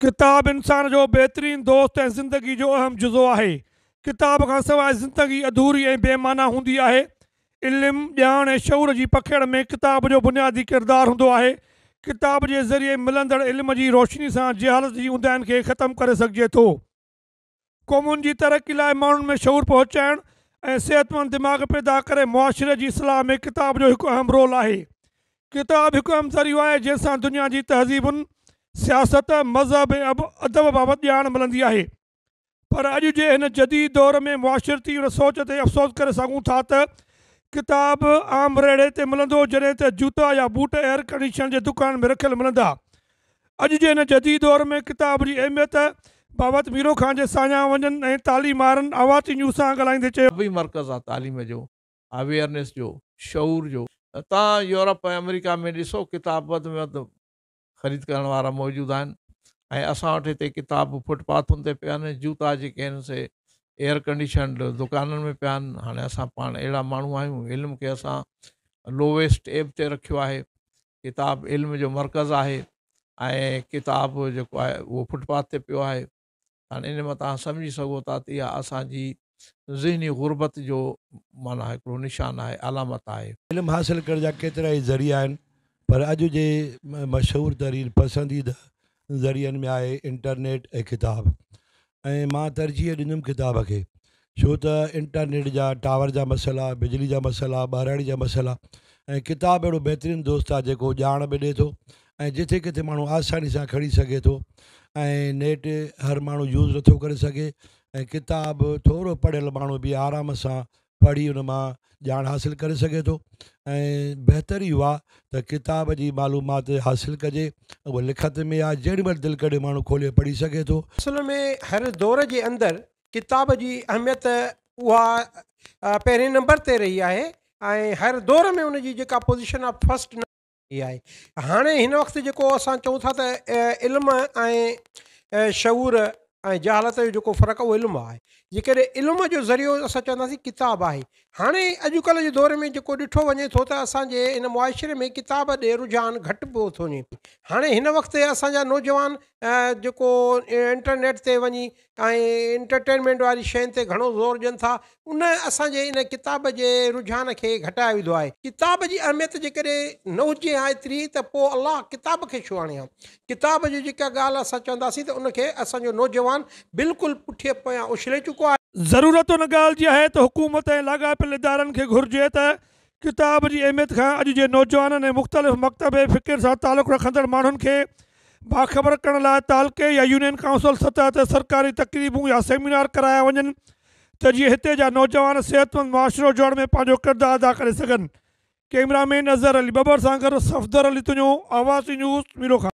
किताब इंसान जो बेहतरीन दोस्त ऐं ज़िंदगी जो अहम जुज़ो है किताब का सवाइ ज़िंदगी अधूरी ऐं बेमाना होंगी है इल्मु जान ऐं शौर की पखेड़ में किताब जो बुनियादी किरदार हूंदो आहे किताब जे ज़रिए मिलंदड़ इल्म की रोशनी से जहालत जी उंदाइन खे ख़तमु करे सघिजे थो क़ौमुनि जी तरक़ी लाइ माण्हुनि में शौर पहुचाइणु ऐं दिमाग़ पैदा कर मुआरे की सलाह में किताब जो एक अहम रोल है किताब एक अहम ज़रियो आहे जंहिंसां दुनिया की तहज़ीबुनि सियासत मज़हब अब अदब बाबत जान मिली है पर अज के इन जदीद दौर में मुआशरती सोच ते अफ़सोस कर सकूँ था त किताब आम रेड़े से मिल जैसे जूता या बूट एयर कंडीशन के दुकान में रखल मिलंदा अज के इन जदीद दौर में किताब की अहमियत बाबत मीरो ख़ान के साञा वञनि ऐं तालीम वारनि आवाज़ियूं सां ॻाल्हाईंदे चयो मर्कज़ आहे तालीम जो अवेयरनेस जो शौर जो तव्हां अमेरिका में ॾिसो किताबत में ख़रीद करण वारा मौजूदु आहिनि ऐं असां वटि हिते किताब फुटपाथुनि ते पिया आहिनि जूता जेके आहिनि से कंडीशन दुकाननि में पिया आहिनि हाणे असां पाण अहिड़ा माण्हू आहियूं इल्म खे असां लोवेस्ट एप ते रखियो आहे किताब इल्म जो मर्कज़ आहे ऐं किताबु जेको आहे उहो फुटपाथ ते पियो आहे हाणे इन मां तव्हां सम्झी सघो था त इहा असांजी ज़हनी गुरबत जो माना हिकिड़ो निशानु आहे अलामत आहे इल्मु हासिलु करण ज़रिया पर अॼु जे मशहूरु तरीन पसंदीदा ज़रियनि में आहे इंटरनेट ऐं किताबु ऐं मां तरजीह ॾींदुमि किताब खे छो त इंटरनेट जा टावर जा मसइला बिजली जा मसइला ॿाराणी जा मसइला ऐं किताबु अहिड़ो बहितरीनु दोस्त आहे जेको ॼाण बि ॾिए थो ऐं जिथे किथे माण्हू आसानी सां खणी सघे थो ऐं नेट हर माण्हू यूज़ नथो करे सघे ऐं किताबु थोरो पढ़ियलु माण्हू बि आराम सां पढ़ी उन मां ॼाण हासिलु करे सघे थो ऐं बहितर इहो आहे त किताब जी मालूमात हासिलु कजे उहा लिखत में आहे जेॾी महिल दिलि कॾहिं माण्हू खोले पढ़ी सघे थो असल में हर दौर जे अंदरि किताब जी अहमियत उहा पहिरें नंबर ते रही आहे ऐं हर दौर में उन जी जेका पोज़ीशन आहे फस्ट नंबर आहे हाणे हिन वक़्तु जेको असां चऊं था त इल्म ऐं शहूर ऐं जहात जो जेको फ़र्क़ु आहे उहो इल्मु आहे जेकॾहिं इल्म जो ज़रियो असां चवंदासीं किताबु आहे हाणे अॼुकल्ह जे दौर में जेको ॾिठो वञे थो त असांजे इन मुआशरे में किताब ॾे रुझान घटि पियो थो वञे हाणे हिन वक़्ति असांजा नौजवान जेको इंटरनेट ते वञी ऐं इंटरटेनमेंट वारी शयुनि ते घणो ज़ोर ॾियनि था उन असांजे इन किताब जे रुझान खे घटाए वेंदो आहे किताब जी अहमियत जेकॾहिं न हुजे एतिरी त पोइ अला किताब खे छो आणे हा किताब जी जेका ॻाल्हि असां चवंदासीं त उनखे असांजो नौजवान नौजवान बिल्कुलु पुठिए पोयां उछले चुको आहे ज़रूरत हुन ॻाल्हि जी आहे त हुकूमत ऐं लाॻापियल इदारनि खे त किताब जी अहमियत खां अॼु जे नौजवाननि ऐं मुख़्तलिफ़ मकतब फ़िक्र से सां तालुक़ु रखंदड़ माण्हुनि खे बाख़बर करण तालके या यूनियन काउंसिल सतह ते सरकारी तकरीबूं या सेमिनार कराया वन त जीअं हिते नौजवान सेहतमंद मुआशिरो जोड़ में पंहिंजो किरदारु अदा कर सघनि कैमरामैन अज़हर अली बबर सां सफ़दर अली तुंहिंजो आवाज़ी न्यूज़ मीरो खां